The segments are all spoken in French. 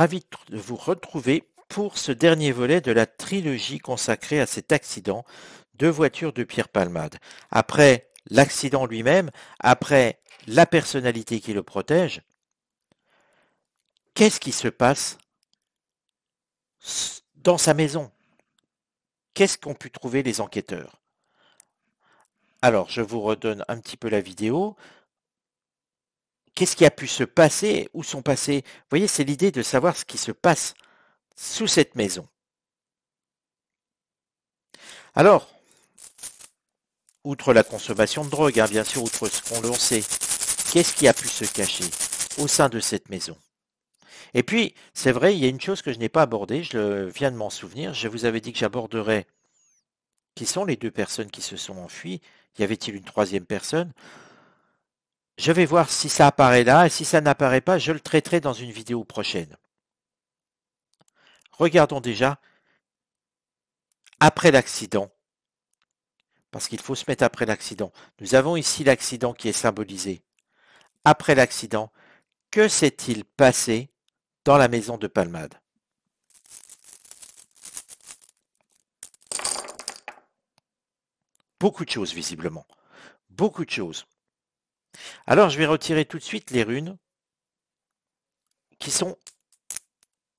ravi de vous retrouver pour ce dernier volet de la trilogie consacrée à cet accident de voiture de Pierre Palmade. Après l'accident lui-même, après la personnalité qui le protège, qu'est-ce qui se passe dans sa maison Qu'est-ce qu'ont pu trouver les enquêteurs Alors, je vous redonne un petit peu la vidéo qu'est-ce qui a pu se passer, où sont passés. Vous voyez, c'est l'idée de savoir ce qui se passe sous cette maison. Alors, outre la consommation de drogue, hein, bien sûr, outre ce qu'on le sait, qu'est-ce qui a pu se cacher au sein de cette maison Et puis, c'est vrai, il y a une chose que je n'ai pas abordée, je viens de m'en souvenir, je vous avais dit que j'aborderais qui sont les deux personnes qui se sont enfuies, y avait-il une troisième personne je vais voir si ça apparaît là, et si ça n'apparaît pas, je le traiterai dans une vidéo prochaine. Regardons déjà après l'accident, parce qu'il faut se mettre après l'accident. Nous avons ici l'accident qui est symbolisé. Après l'accident, que s'est-il passé dans la maison de Palmade Beaucoup de choses, visiblement. Beaucoup de choses. Alors je vais retirer tout de suite les runes qui sont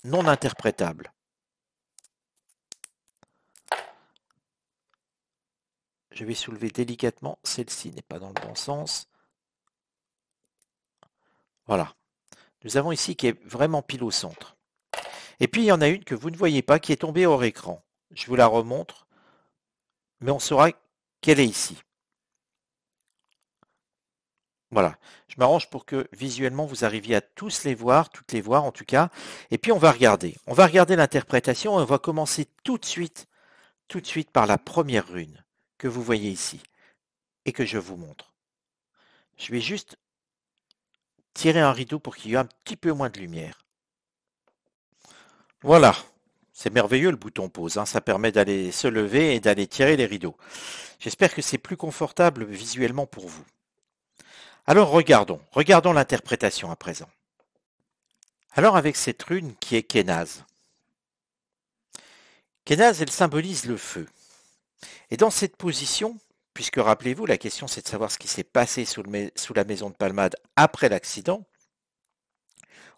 non interprétables. Je vais soulever délicatement, celle-ci n'est pas dans le bon sens. Voilà. Nous avons ici qui est vraiment pile au centre. Et puis il y en a une que vous ne voyez pas qui est tombée hors écran. Je vous la remontre, mais on saura qu'elle est ici. Voilà, je m'arrange pour que visuellement vous arriviez à tous les voir, toutes les voir en tout cas. Et puis on va regarder. On va regarder l'interprétation et on va commencer tout de suite, tout de suite par la première rune que vous voyez ici et que je vous montre. Je vais juste tirer un rideau pour qu'il y ait un petit peu moins de lumière. Voilà, c'est merveilleux le bouton pause, hein. ça permet d'aller se lever et d'aller tirer les rideaux. J'espère que c'est plus confortable visuellement pour vous. Alors regardons, regardons l'interprétation à présent. Alors avec cette rune qui est Kénaz. Kénaz, elle symbolise le feu. Et dans cette position, puisque rappelez-vous, la question c'est de savoir ce qui s'est passé sous, la maison de Palmade après l'accident,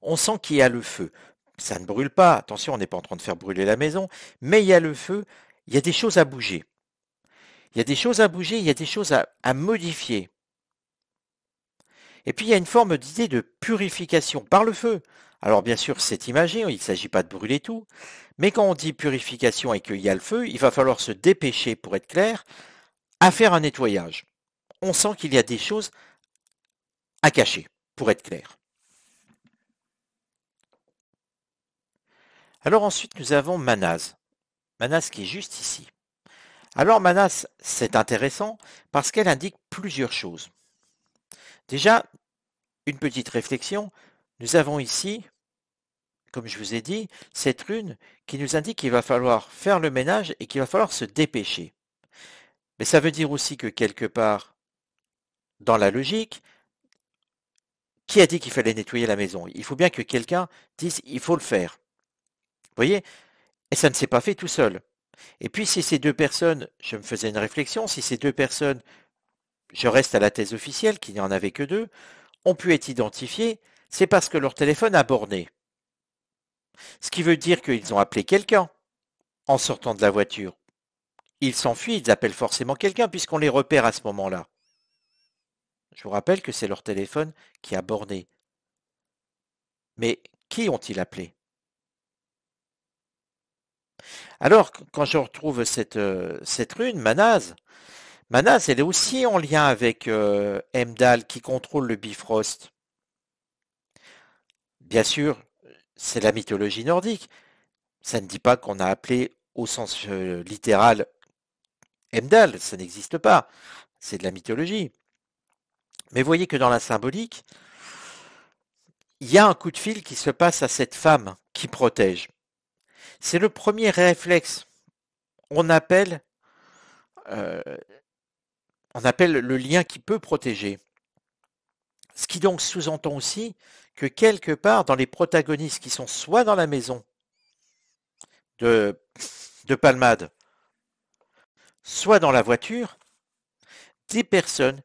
on sent qu'il y a le feu. Ça ne brûle pas, attention, on n'est pas en train de faire brûler la maison, mais il y a le feu, il y a des choses à bouger. Il y a des choses à bouger, il y a des choses à modifier. Et puis il y a une forme d'idée de purification par le feu. Alors bien sûr, c'est imagé, hein, il ne s'agit pas de brûler tout, mais quand on dit purification et qu'il y a le feu, il va falloir se dépêcher, pour être clair, à faire un nettoyage. On sent qu'il y a des choses à cacher, pour être clair. Alors ensuite, nous avons Manas. Manas qui est juste ici. Alors Manas, c'est intéressant parce qu'elle indique plusieurs choses. Déjà, une petite réflexion. Nous avons ici, comme je vous ai dit, cette lune qui nous indique qu'il va falloir faire le ménage et qu'il va falloir se dépêcher. Mais ça veut dire aussi que quelque part, dans la logique, qui a dit qu'il fallait nettoyer la maison Il faut bien que quelqu'un dise il faut le faire. Vous voyez Et ça ne s'est pas fait tout seul. Et puis si ces deux personnes, je me faisais une réflexion, si ces deux personnes je reste à la thèse officielle qu'il n'y en avait que deux, ont pu être identifiés, c'est parce que leur téléphone a borné. Ce qui veut dire qu'ils ont appelé quelqu'un en sortant de la voiture. Ils s'enfuient, ils appellent forcément quelqu'un puisqu'on les repère à ce moment-là. Je vous rappelle que c'est leur téléphone qui a borné. Mais qui ont-ils appelé Alors, quand je retrouve cette, euh, cette rune, Manaz, Manas, elle est aussi en lien avec euh, qui contrôle le Bifrost. Bien sûr, c'est la mythologie nordique. Ça ne dit pas qu'on a appelé au sens euh, littéral Emdal, ça n'existe pas. C'est de la mythologie. Mais voyez que dans la symbolique, il y a un coup de fil qui se passe à cette femme qui protège. C'est le premier réflexe. On appelle euh, on appelle le lien qui peut protéger. Ce qui donc sous-entend aussi que quelque part dans les protagonistes qui sont soit dans la maison de, de Palmade, soit dans la voiture, des personnes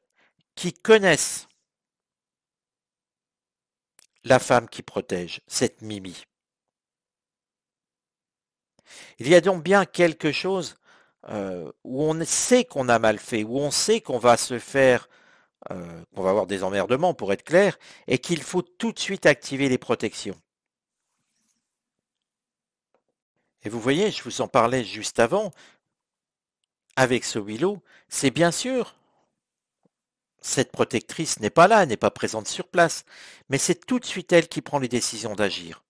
qui connaissent la femme qui protège, cette Mimi. Il y a donc bien quelque chose euh, où on sait qu'on a mal fait, où on sait qu'on va se faire, euh, qu'on va avoir des emmerdements pour être clair, et qu'il faut tout de suite activer les protections. Et vous voyez, je vous en parlais juste avant, avec ce Willow, c'est bien sûr, cette protectrice n'est pas là, n'est pas présente sur place, mais c'est tout de suite elle qui prend les décisions d'agir.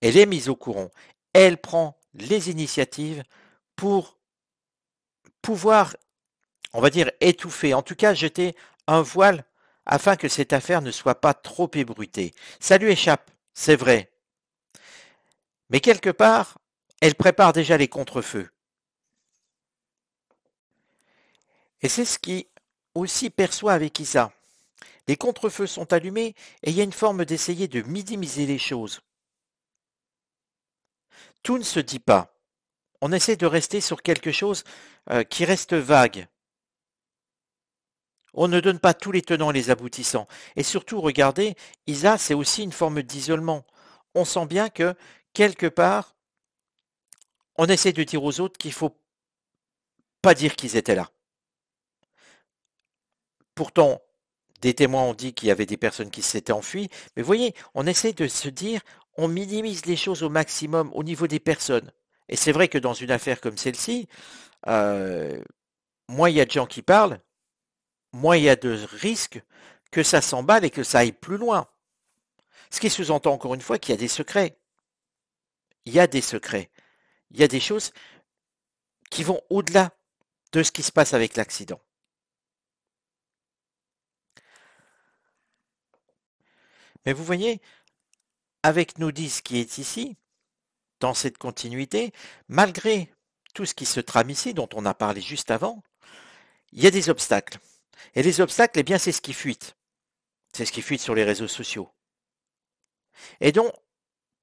Elle est mise au courant, elle prend les initiatives pour pouvoir, on va dire, étouffer, en tout cas jeter un voile afin que cette affaire ne soit pas trop ébruitée. Ça lui échappe, c'est vrai. Mais quelque part, elle prépare déjà les contrefeux. Et c'est ce qui aussi perçoit avec Isa. Les contrefeux sont allumés et il y a une forme d'essayer de minimiser les choses tout ne se dit pas. On essaie de rester sur quelque chose euh, qui reste vague. On ne donne pas tous les tenants et les aboutissants. Et surtout, regardez, Isa, c'est aussi une forme d'isolement. On sent bien que, quelque part, on essaie de dire aux autres qu'il ne faut pas dire qu'ils étaient là. Pourtant, des témoins ont dit qu'il y avait des personnes qui s'étaient enfuies, mais voyez, on essaie de se dire, on minimise les choses au maximum au niveau des personnes. Et c'est vrai que dans une affaire comme celle-ci, euh, moins il y a de gens qui parlent, moins il y a de risques que ça s'emballe et que ça aille plus loin. Ce qui sous-entend encore une fois qu'il y a des secrets. Il y a des secrets. Il y a des choses qui vont au-delà de ce qui se passe avec l'accident. Mais vous voyez, avec nous dit qui est ici, dans cette continuité, malgré tout ce qui se trame ici, dont on a parlé juste avant, il y a des obstacles. Et les obstacles, eh bien, c'est ce qui fuite. C'est ce qui fuite sur les réseaux sociaux. Et donc,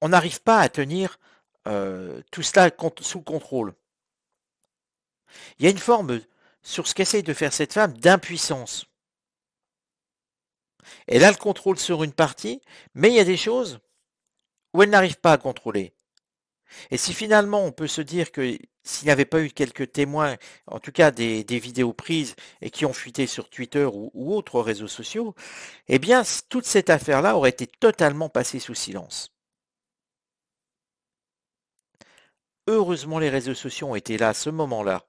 on n'arrive pas à tenir euh, tout cela sous contrôle. Il y a une forme, sur ce qu'essaye de faire cette femme, d'impuissance. Elle a le contrôle sur une partie, mais il y a des choses ou elle n'arrive pas à contrôler. Et si finalement on peut se dire que s'il n'y avait pas eu quelques témoins, en tout cas des, vidéos prises et qui ont fuité sur Twitter ou, ou autres réseaux sociaux, eh bien toute cette affaire-là aurait été totalement passée sous silence. Heureusement les réseaux sociaux ont été là à ce moment-là.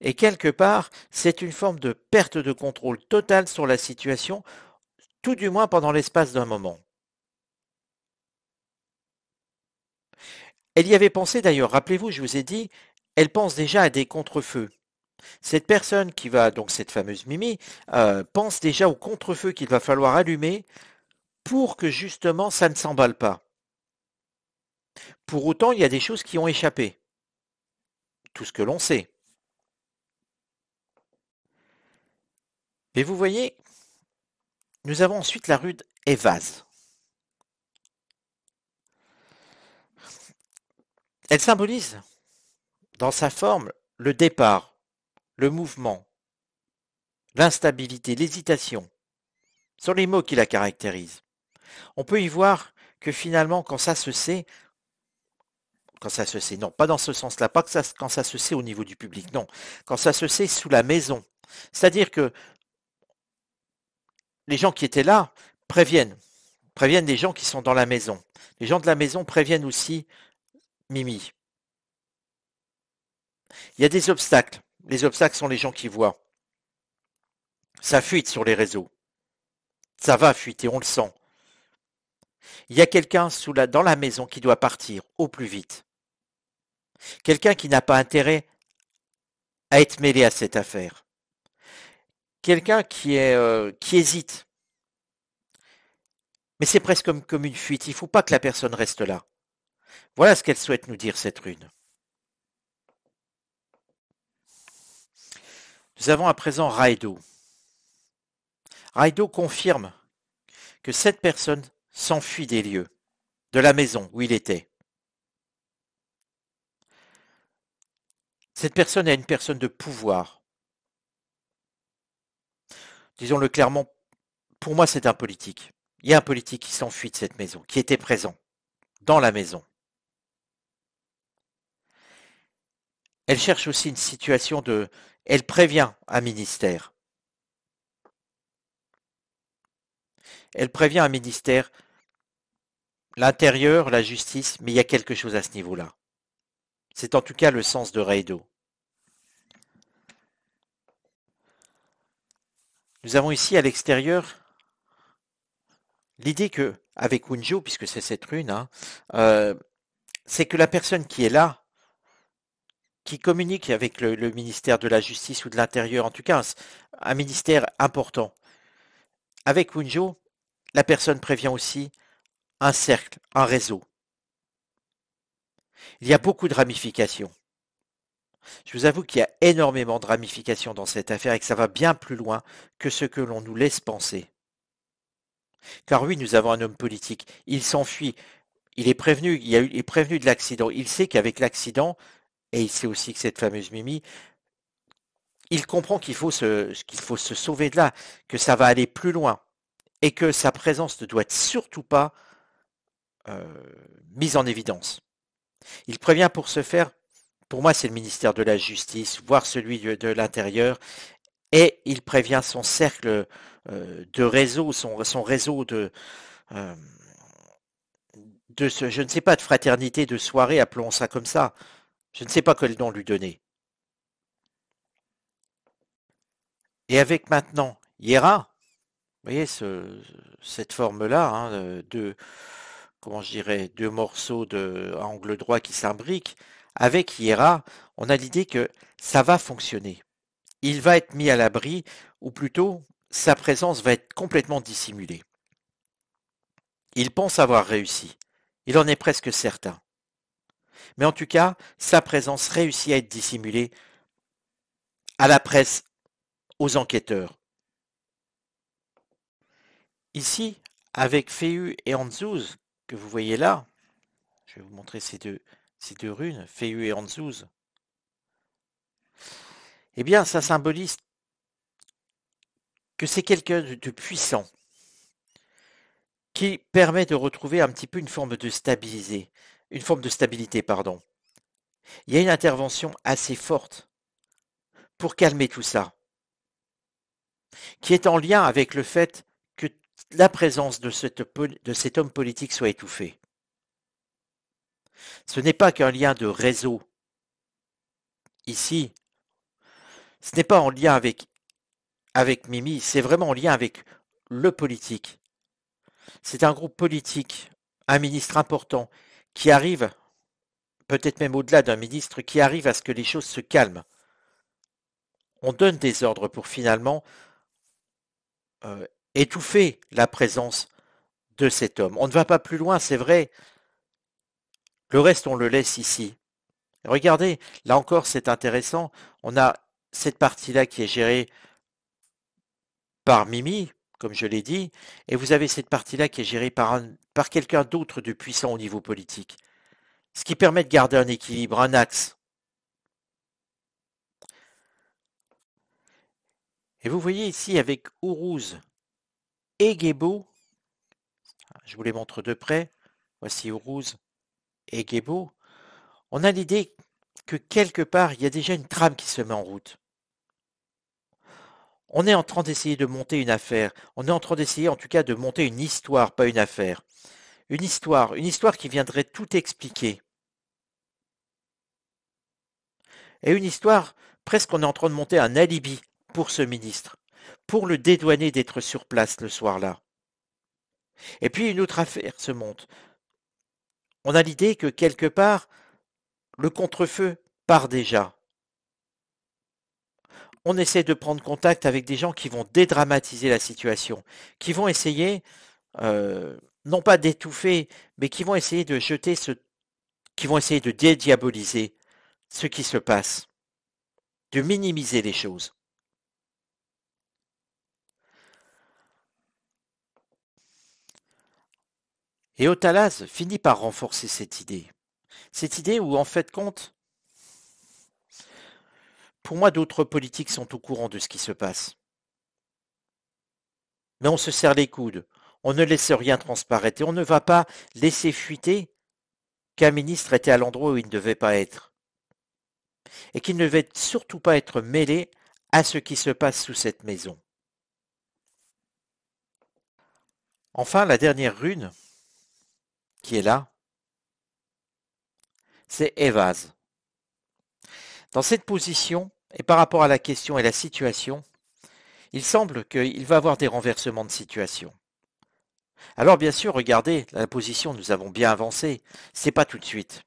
Et quelque part, c'est une forme de perte de contrôle totale sur la situation, tout du moins pendant l'espace d'un moment. Elle y avait pensé d'ailleurs, rappelez-vous, je vous ai dit, elle pense déjà à des contrefeux. Cette personne qui va, donc cette fameuse Mimi, euh, pense déjà au contrefeu qu'il va falloir allumer pour que justement ça ne s'emballe pas. Pour autant, il y a des choses qui ont échappé. Tout ce que l'on sait. Et vous voyez, nous avons ensuite la rude Evase. Elle symbolise, dans sa forme, le départ, le mouvement, l'instabilité, l'hésitation. Ce sont les mots qui la caractérisent. On peut y voir que finalement, quand ça se sait, quand ça se sait, non, pas dans ce sens-là, pas quand ça se sait au niveau du public, non, quand ça se sait sous la maison. C'est-à-dire que les gens qui étaient là préviennent, préviennent les gens qui sont dans la maison. Les gens de la maison préviennent aussi Mimi. Il y a des obstacles. Les obstacles sont les gens qui voient. Ça fuite sur les réseaux. Ça va fuiter, on le sent. Il y a quelqu'un dans la maison qui doit partir au plus vite. Quelqu'un qui n'a pas intérêt à être mêlé à cette affaire. Quelqu'un qui, euh, hésite. Mais c'est presque comme, comme une fuite. Il ne faut pas que la personne reste là. Voilà ce qu'elle souhaite nous dire, cette rune. Nous avons à présent Raido. Raido confirme que cette personne s'enfuit des lieux, de la maison où il était. Cette personne est une personne de pouvoir. Disons-le clairement, pour moi c'est un politique. Il y a un politique qui s'enfuit de cette maison, qui était présent, dans la maison. Elle cherche aussi une situation de... Elle prévient un ministère. Elle prévient un ministère, l'intérieur, la justice, mais il y a quelque chose à ce niveau-là. C'est en tout cas le sens de Reido. Nous avons ici à l'extérieur l'idée que, avec Unjo, puisque c'est cette rune, hein, euh, c'est que la personne qui est là, qui communique avec le, ministère de la Justice ou de l'Intérieur, en tout cas un, ministère important. Avec Wunjo, la personne prévient aussi un cercle, un réseau. Il y a beaucoup de ramifications. Je vous avoue qu'il y a énormément de ramifications dans cette affaire et que ça va bien plus loin que ce que l'on nous laisse penser. Car oui, nous avons un homme politique. Il s'enfuit. Il est prévenu. a eu, il est prévenu de l'accident. Il sait qu'avec l'accident, et il sait aussi que cette fameuse Mimi, il comprend qu'il faut, qu'il faut se sauver de là, que ça va aller plus loin, et que sa présence ne doit être surtout pas euh, mise en évidence. Il prévient pour ce faire, pour moi c'est le ministère de la Justice, voire celui de, l'Intérieur, et il prévient son cercle euh, de réseau, son, réseau de... Euh, de je ne sais pas, de fraternité, de soirée, appelons ça comme ça, je ne sais pas quel nom lui donner. Et avec maintenant Hiera, vous voyez ce, cette forme-là, hein, euh, de comment je dirais, deux morceaux de angle droit qui s'imbriquent, avec Hiera, on a l'idée que ça va fonctionner. Il va être mis à l'abri, ou plutôt sa présence va être complètement dissimulée. Il pense avoir réussi. Il en est presque certain. Mais en tout cas, sa présence réussit à être dissimulée à la presse, aux enquêteurs. Ici, avec Féu et Anzouz, que vous voyez là, je vais vous montrer ces deux, runes, Féu et Anzouz, eh bien, ça symbolise que c'est quelqu'un de puissant qui permet de retrouver un petit peu une forme de stabilisé une forme de stabilité, pardon. Il y a une intervention assez forte pour calmer tout ça, qui est en lien avec le fait que la présence de, cette, de cet homme politique soit étouffée. Ce n'est pas qu'un lien de réseau ici. Ce n'est pas en lien avec, avec Mimi, c'est vraiment en lien avec le politique. C'est un groupe politique, un ministre important, qui arrive, peut-être même au-delà d'un ministre, qui arrive à ce que les choses se calment. On donne des ordres pour finalement euh, étouffer la présence de cet homme. On ne va pas plus loin, c'est vrai. Le reste, on le laisse ici. Regardez, là encore, c'est intéressant. On a cette partie-là qui est gérée par Mimi, comme je l'ai dit, et vous avez cette partie-là qui est gérée par, par quelqu'un d'autre de puissant au niveau politique. Ce qui permet de garder un équilibre, un axe. Et vous voyez ici avec Ourouz et Gebo, je vous les montre de près, voici Ourouz et Gebo, on a l'idée que quelque part, il y a déjà une trame qui se met en route on est en train d'essayer de monter une affaire. On est en train d'essayer en tout cas de monter une histoire, pas une affaire. Une histoire, une histoire qui viendrait tout expliquer. Et une histoire, presque on est en train de monter un alibi pour ce ministre, pour le dédouaner d'être sur place le soir-là. Et puis une autre affaire se monte. On a l'idée que quelque part, le contrefeu part déjà on essaie de prendre contact avec des gens qui vont dédramatiser la situation, qui vont essayer, euh, non pas d'étouffer, mais qui vont essayer de jeter ce, qui vont essayer de dédiaboliser ce qui se passe, de minimiser les choses. Et Otalaz finit par renforcer cette idée. Cette idée où, en fait, compte, pour moi, d'autres politiques sont au courant de ce qui se passe. Mais on se serre les coudes, on ne laisse rien transparaître et on ne va pas laisser fuiter qu'un ministre était à l'endroit où il ne devait pas être. Et qu'il ne devait surtout pas être mêlé à ce qui se passe sous cette maison. Enfin, la dernière rune qui est là, c'est Evaz. Dans cette position, et par rapport à la question et la situation, il semble qu'il va y avoir des renversements de situation. Alors bien sûr, regardez, la position, nous avons bien avancé, c'est pas tout de suite.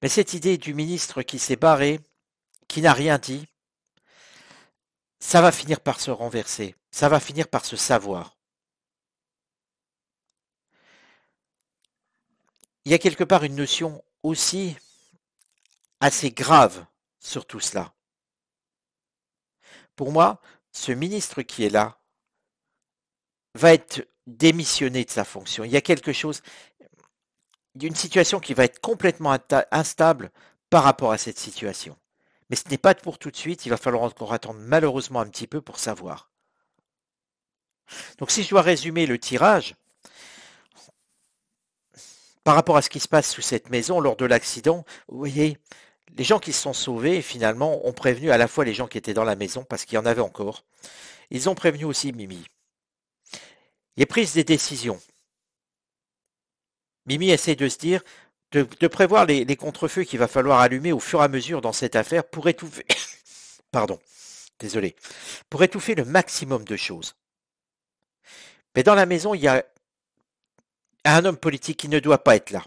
Mais cette idée du ministre qui s'est barré, qui n'a rien dit, ça va finir par se renverser, ça va finir par se savoir. Il y a quelque part une notion aussi assez grave sur tout cela. Pour moi, ce ministre qui est là va être démissionné de sa fonction. Il y a quelque chose une situation qui va être complètement instable par rapport à cette situation. Mais ce n'est pas pour tout de suite, il va falloir encore attendre malheureusement un petit peu pour savoir. Donc si je dois résumer le tirage, par rapport à ce qui se passe sous cette maison lors de l'accident, vous voyez, les gens qui se sont sauvés, finalement, ont prévenu à la fois les gens qui étaient dans la maison, parce qu'il y en avait encore. Ils ont prévenu aussi Mimi. Il est prise des décisions. Mimi essaie de se dire, de, prévoir les, contrefeux qu'il va falloir allumer au fur et à mesure dans cette affaire pour étouffer, pardon, désolé, pour étouffer le maximum de choses. Mais dans la maison, il y a un homme politique qui ne doit pas être là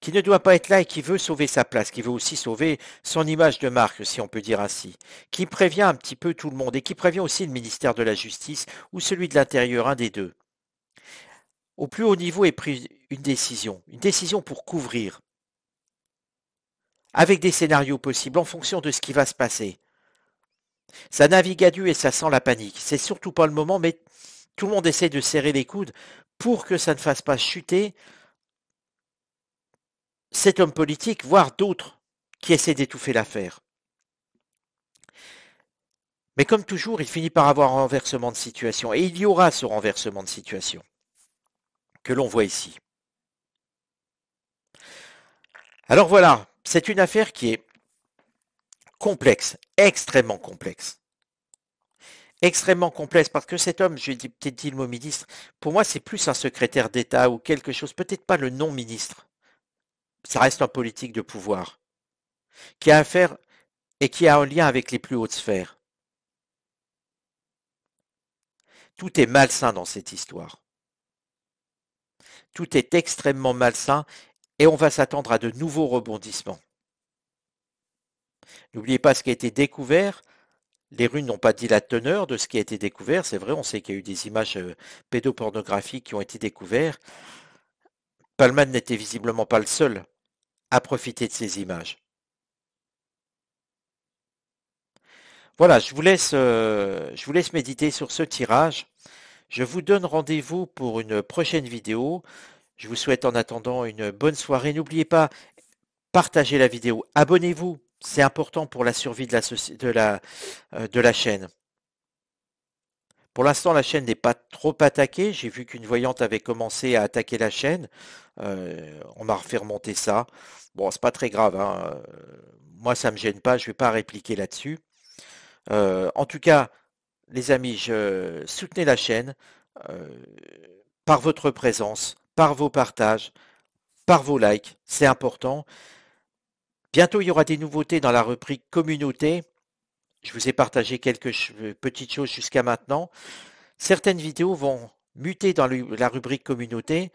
qui ne doit pas être là et qui veut sauver sa place, qui veut aussi sauver son image de marque, si on peut dire ainsi, qui prévient un petit peu tout le monde et qui prévient aussi le ministère de la Justice ou celui de l'Intérieur, un des deux. Au plus haut niveau est prise une décision, une décision pour couvrir, avec des scénarios possibles en fonction de ce qui va se passer. Ça navigue à Dieu et ça sent la panique. C'est surtout pas le moment, mais tout le monde essaie de serrer les coudes pour que ça ne fasse pas chuter cet homme politique, voire d'autres, qui essaient d'étouffer l'affaire. Mais comme toujours, il finit par avoir un renversement de situation, et il y aura ce renversement de situation que l'on voit ici. Alors voilà, c'est une affaire qui est complexe, extrêmement complexe. Extrêmement complexe, parce que cet homme, je dis peut-être dit le mot ministre, pour moi c'est plus un secrétaire d'État ou quelque chose, peut-être pas le non-ministre ça reste un politique de pouvoir, qui a affaire et qui a un lien avec les plus hautes sphères. Tout est malsain dans cette histoire. Tout est extrêmement malsain et on va s'attendre à de nouveaux rebondissements. N'oubliez pas ce qui a été découvert. Les runes n'ont pas dit la teneur de ce qui a été découvert. C'est vrai, on sait qu'il y a eu des images euh, pédopornographiques qui ont été découvertes. Palman n'était visiblement pas le seul à profiter de ces images. Voilà, je vous laisse, euh, je vous laisse méditer sur ce tirage. Je vous donne rendez-vous pour une prochaine vidéo. Je vous souhaite en attendant une bonne soirée. N'oubliez pas, partagez la vidéo, abonnez-vous, c'est important pour la survie de la, de la, euh, de la chaîne. Pour l'instant, la chaîne n'est pas trop attaquée. J'ai vu qu'une voyante avait commencé à attaquer la chaîne. Euh, on m'a refait remonter ça. Bon, c'est pas très grave. Hein. Euh, moi, ça me gêne pas. Je vais pas répliquer là-dessus. Euh, en tout cas, les amis, je... soutenez la chaîne par votre présence, par vos partages, par vos likes. C'est important. Bientôt, il y aura des nouveautés dans la reprise communauté. Je vous ai partagé quelques euh, petites choses jusqu'à maintenant. Certaines vidéos vont muter dans la rubrique communauté.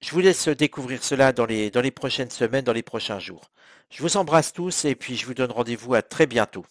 Je vous laisse découvrir cela dans les prochaines semaines, dans les prochains jours. Je vous embrasse tous et puis je vous donne rendez-vous à très bientôt.